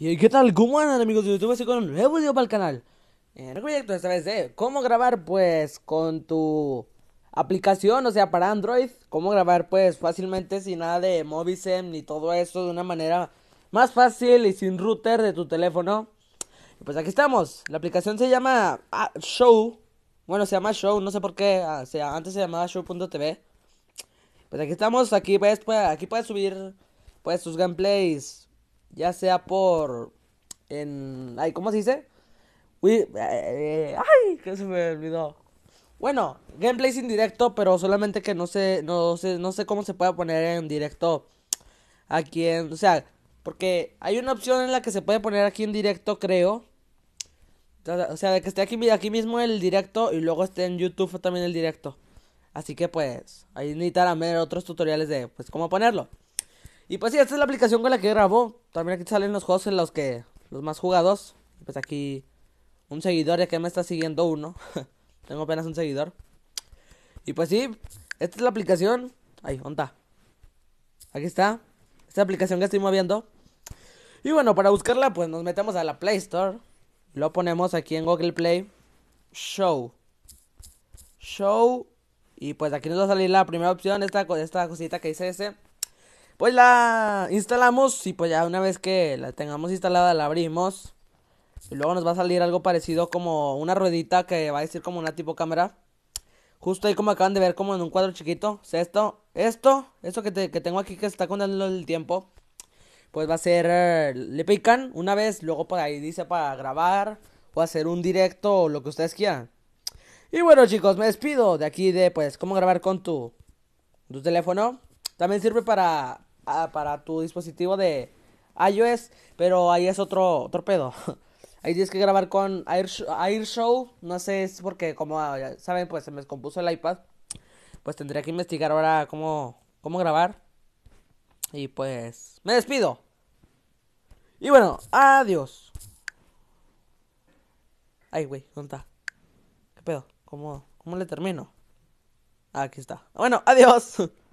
¿Y qué tal? ¿Cómo andan amigos de YouTube? Estoy con un nuevo video para el canal En el proyecto esta vez de cómo grabar pues con tu aplicación, o sea para Android Cómo grabar pues fácilmente sin nada de Movisem ni todo eso de una manera más fácil y sin router de tu teléfono Pues aquí estamos, la aplicación se llama ah, Show Bueno se llama Show, no sé por qué, ah, sea, antes se llamaba Show.tv Pues aquí estamos, aquí puedes, aquí puedes subir pues tus gameplays ya sea por en ay, ¿cómo se dice? Eh, eh, ay, que se me olvidó. Bueno, gameplay sin directo, pero solamente que no sé, no sé, no sé cómo se puede poner en directo aquí en, o sea, porque hay una opción en la que se puede poner aquí en directo, creo. O sea, de que esté aquí, aquí mismo el directo y luego esté en YouTube también el directo. Así que pues, ahí necesitarán ver otros tutoriales de pues cómo ponerlo. Y pues sí, esta es la aplicación con la que grabó también aquí salen los juegos en los que los más jugados. Pues aquí un seguidor, ya que me está siguiendo uno. Tengo apenas un seguidor. Y pues sí, esta es la aplicación. Ahí, onda. Aquí está. Esta aplicación que estoy moviendo. Y bueno, para buscarla, pues nos metemos a la Play Store. Lo ponemos aquí en Google Play. Show. Show. Y pues aquí nos va a salir la primera opción, esta, esta cosita que dice ese pues la instalamos y pues ya una vez que la tengamos instalada la abrimos. Y luego nos va a salir algo parecido como una ruedita que va a decir como una tipo cámara. Justo ahí como acaban de ver como en un cuadro chiquito. esto, esto, esto que, tengo aquí que está contando el tiempo. Pues va a ser, eh, le pican una vez, luego por ahí dice para grabar o hacer un directo o lo que ustedes quieran. Y bueno chicos, me despido de aquí de pues cómo grabar con tu, tu teléfono. También sirve para para tu dispositivo de iOS, pero ahí es otro, torpedo. pedo. Ahí tienes que grabar con Airshow, Show, no sé, es porque como ah, ya saben, pues se me descompuso el iPad. Pues tendría que investigar ahora cómo, cómo grabar. Y pues me despido. Y bueno, adiós. Ay, güey, ¿dónde está? ¿Qué pedo? cómo le termino? Aquí está. Bueno, adiós.